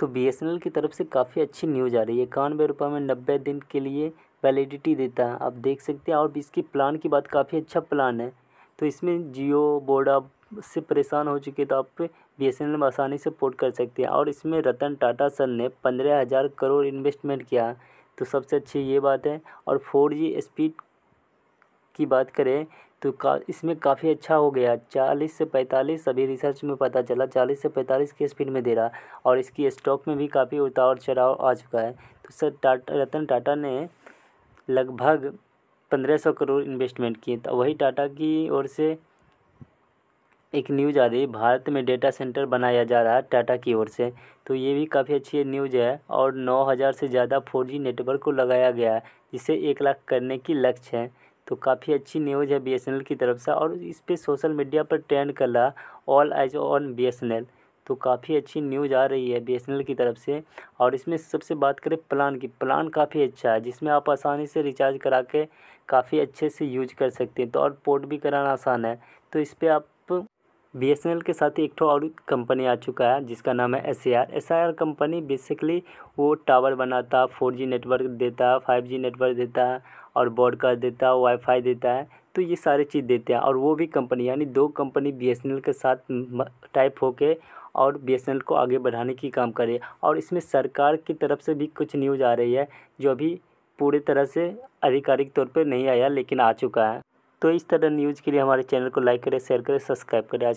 तो बी की तरफ से काफ़ी अच्छी न्यूज़ आ रही है इक्यानवे रुपये में नब्बे दिन के लिए वैलिडिटी देता है आप देख सकते हैं और इसकी प्लान की बात काफ़ी अच्छा प्लान है तो इसमें जियो बोडा से परेशान हो चुके तो आप बी एस में आसानी से पोर्ट कर सकते हैं और इसमें रतन टाटा सर ने पंद्रह हज़ार करोड़ इन्वेस्टमेंट किया तो सबसे अच्छी ये बात है और फोर जी स्पीड की बात करें तो का इसमें काफ़ी अच्छा हो गया चालीस से पैंतालीस अभी रिसर्च में पता चला चालीस से पैंतालीस के स्पीड में दे रहा और इसकी स्टॉक में भी काफ़ी उतार चढ़ाव आ चुका है तो सर टाटा रतन टाटा ने लगभग पंद्रह सौ करोड़ इन्वेस्टमेंट किए तो वही टाटा की ओर से एक न्यूज़ आ रही भारत में डेटा सेंटर बनाया जा रहा है टाटा की ओर से तो ये भी काफ़ी अच्छी न्यूज़ है और नौ से ज़्यादा फोर नेटवर्क को लगाया गया है जिसे एक लाख करने की लक्ष्य है तो काफ़ी अच्छी न्यूज़ है बी की तरफ से और इस पर सोशल मीडिया पर ट्रेंड कर रहा ऑल एज ऑन बी तो काफ़ी अच्छी न्यूज़ आ रही है बी की तरफ से और इसमें सबसे बात करें प्लान की प्लान काफ़ी अच्छा है जिसमें आप आसानी से रिचार्ज करा के काफ़ी अच्छे से यूज कर सकते हैं तो और पोर्ट भी कराना आसान है तो इस पर आप बी के साथ ही एक ठो और कंपनी आ चुका है जिसका नाम है एस ए कंपनी बेसिकली वो टावर बनाता फोर जी नेटवर्क देता है फाइव जी नेटवर्क देता है और का देता है वाईफाई देता है तो ये सारे चीज़ देते हैं और वो भी कंपनी यानी दो कंपनी बी के साथ टाइप होके और बी को आगे बढ़ाने की काम करे और इसमें सरकार की तरफ से भी कुछ न्यूज़ आ रही है जो अभी पूरी तरह से आधिकारिक तौर पर नहीं आया लेकिन आ चुका है तो इस तरह न्यूज़ के लिए हमारे चैनल को लाइक करें शेयर करें सब्सक्राइब करें